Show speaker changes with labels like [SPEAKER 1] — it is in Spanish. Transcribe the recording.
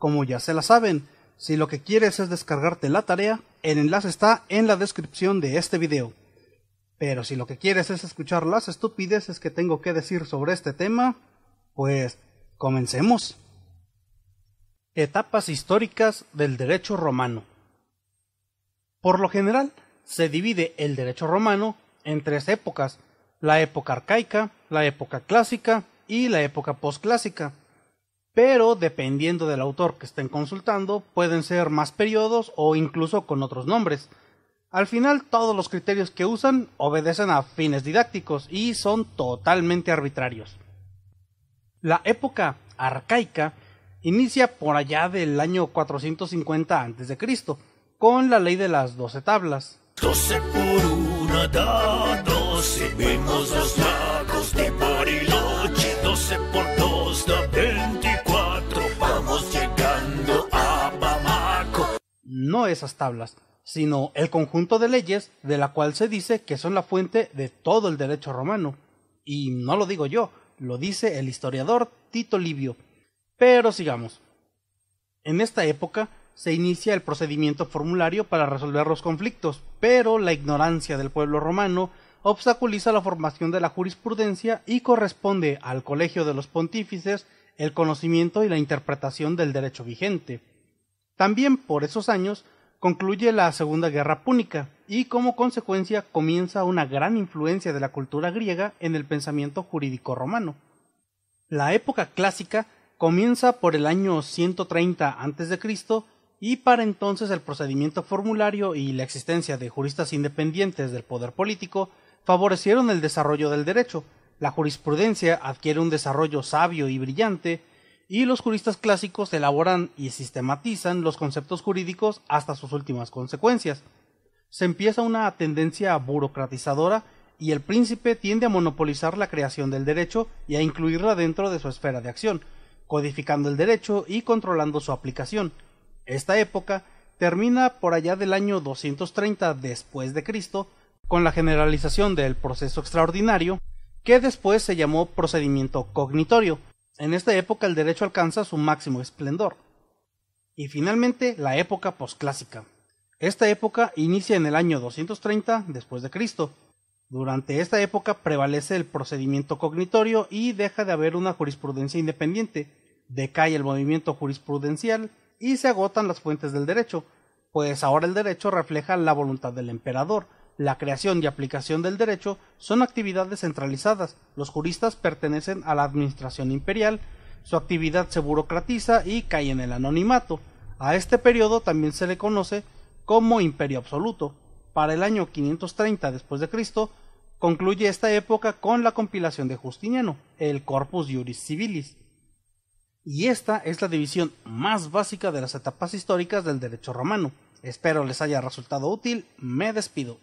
[SPEAKER 1] Como ya se la saben, si lo que quieres es descargarte la tarea, el enlace está en la descripción de este video. Pero si lo que quieres es escuchar las estupideces que tengo que decir sobre este tema, pues comencemos. Etapas históricas del derecho romano. Por lo general, se divide el derecho romano en tres épocas, la época arcaica, la época clásica y la época posclásica pero dependiendo del autor que estén consultando, pueden ser más periodos o incluso con otros nombres. Al final, todos los criterios que usan obedecen a fines didácticos y son totalmente arbitrarios. La época arcaica inicia por allá del año 450 a.C., con la ley de las doce tablas. por una por no esas tablas, sino el conjunto de leyes de la cual se dice que son la fuente de todo el derecho romano. Y no lo digo yo, lo dice el historiador Tito Livio. Pero sigamos. En esta época se inicia el procedimiento formulario para resolver los conflictos, pero la ignorancia del pueblo romano obstaculiza la formación de la jurisprudencia y corresponde al colegio de los pontífices el conocimiento y la interpretación del derecho vigente. También por esos años concluye la Segunda Guerra Púnica y como consecuencia comienza una gran influencia de la cultura griega en el pensamiento jurídico romano. La época clásica comienza por el año 130 a.C. y para entonces el procedimiento formulario y la existencia de juristas independientes del poder político favorecieron el desarrollo del derecho. La jurisprudencia adquiere un desarrollo sabio y brillante y los juristas clásicos elaboran y sistematizan los conceptos jurídicos hasta sus últimas consecuencias. Se empieza una tendencia burocratizadora y el príncipe tiende a monopolizar la creación del derecho y a incluirla dentro de su esfera de acción, codificando el derecho y controlando su aplicación. Esta época termina por allá del año 230 después de Cristo con la generalización del proceso extraordinario, que después se llamó procedimiento cognitorio, en esta época el derecho alcanza su máximo esplendor. Y finalmente la época posclásica. Esta época inicia en el año 230 después de Cristo. Durante esta época prevalece el procedimiento cognitorio y deja de haber una jurisprudencia independiente, decae el movimiento jurisprudencial y se agotan las fuentes del derecho, pues ahora el derecho refleja la voluntad del emperador, la creación y aplicación del derecho son actividades centralizadas. Los juristas pertenecen a la administración imperial, su actividad se burocratiza y cae en el anonimato. A este periodo también se le conoce como imperio absoluto. Para el año 530 después de Cristo concluye esta época con la compilación de Justiniano, el Corpus Juris Civilis. Y esta es la división más básica de las etapas históricas del derecho romano. Espero les haya resultado útil. Me despido.